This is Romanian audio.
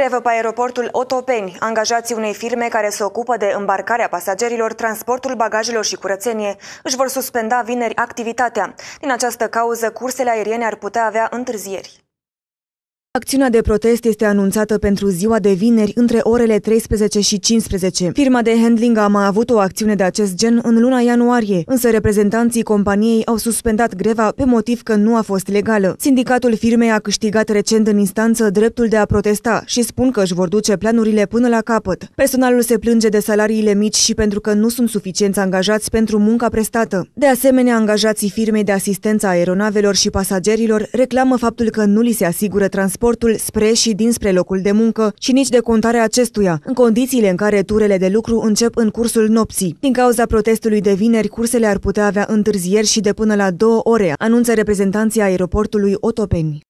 Grevă pe aeroportul Otopeni, angajații unei firme care se ocupă de îmbarcarea pasagerilor, transportul bagajelor și curățenie, își vor suspenda vineri activitatea. Din această cauză, cursele aeriene ar putea avea întârzieri. Acțiunea de protest este anunțată pentru ziua de vineri între orele 13 și 15. Firma de handling a mai avut o acțiune de acest gen în luna ianuarie, însă reprezentanții companiei au suspendat greva pe motiv că nu a fost legală. Sindicatul firmei a câștigat recent în instanță dreptul de a protesta și spun că își vor duce planurile până la capăt. Personalul se plânge de salariile mici și pentru că nu sunt suficienți angajați pentru munca prestată. De asemenea, angajații firmei de asistență a aeronavelor și pasagerilor reclamă faptul că nu li se asigură transport transportul spre și dinspre locul de muncă și nici de contarea acestuia, în condițiile în care turele de lucru încep în cursul nopții. Din cauza protestului de vineri, cursele ar putea avea întârzieri și de până la două ore, anunță reprezentanții aeroportului Otopeni.